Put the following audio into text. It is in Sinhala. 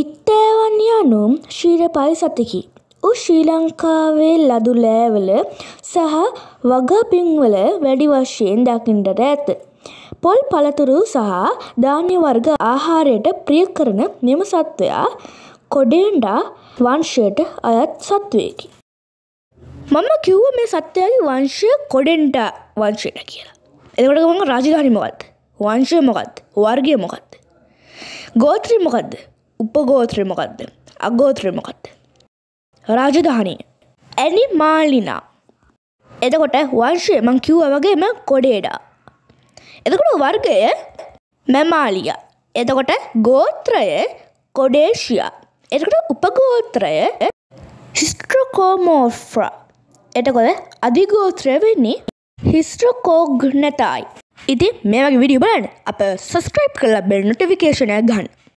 ඉත්තෑවන් යනු ශීලපයි සතෙකි. ඔහු ශ්‍රී ලංකාවේ ලදු ලෑවල සහ වගපින්වල වැඩි වශයෙන් දකින්නට ඇත. පොල් පළතුරු සහ ධාන්‍ය වර්ග ආහාරයට ප්‍රිය කරන මෙම සත්වයා කොඩෙන්ඩා වංශයට අයත් සත්වයකි. මම කිව්ව මේ සත්වයාගේ වංශය කොඩෙන්ඩා වංශයට කියලා. එතකොට මම රාජධානි මොකද්ද? වංශය මොකද්ද? වර්ගය මොකද්ද? ගෝත්‍රය මොකද්ද? උපගෝත්‍රමකක්ද අගෝත්‍රමකක්ද රාජධානය ඇනි මාලිනා එතකොට වංශය මං කිව්ව වගේම කොඩේඩා එතකොට වර්ගය මැමාලිය එතකොට ගෝත්‍රය කොඩේෂියා එතකොට උපගෝත්‍රය හිස්ට්‍රකෝමෝෆ්‍රා එතකොට අධිගෝත්‍රය වෙන්නේ හිස්ට්‍රකෝග්නතයි ඉතින් මේ වගේ විඩිය බලන්න අප සස්ක්‍රයිප් කරලා බෙල් නොටිෆිකේෂනය ගන්න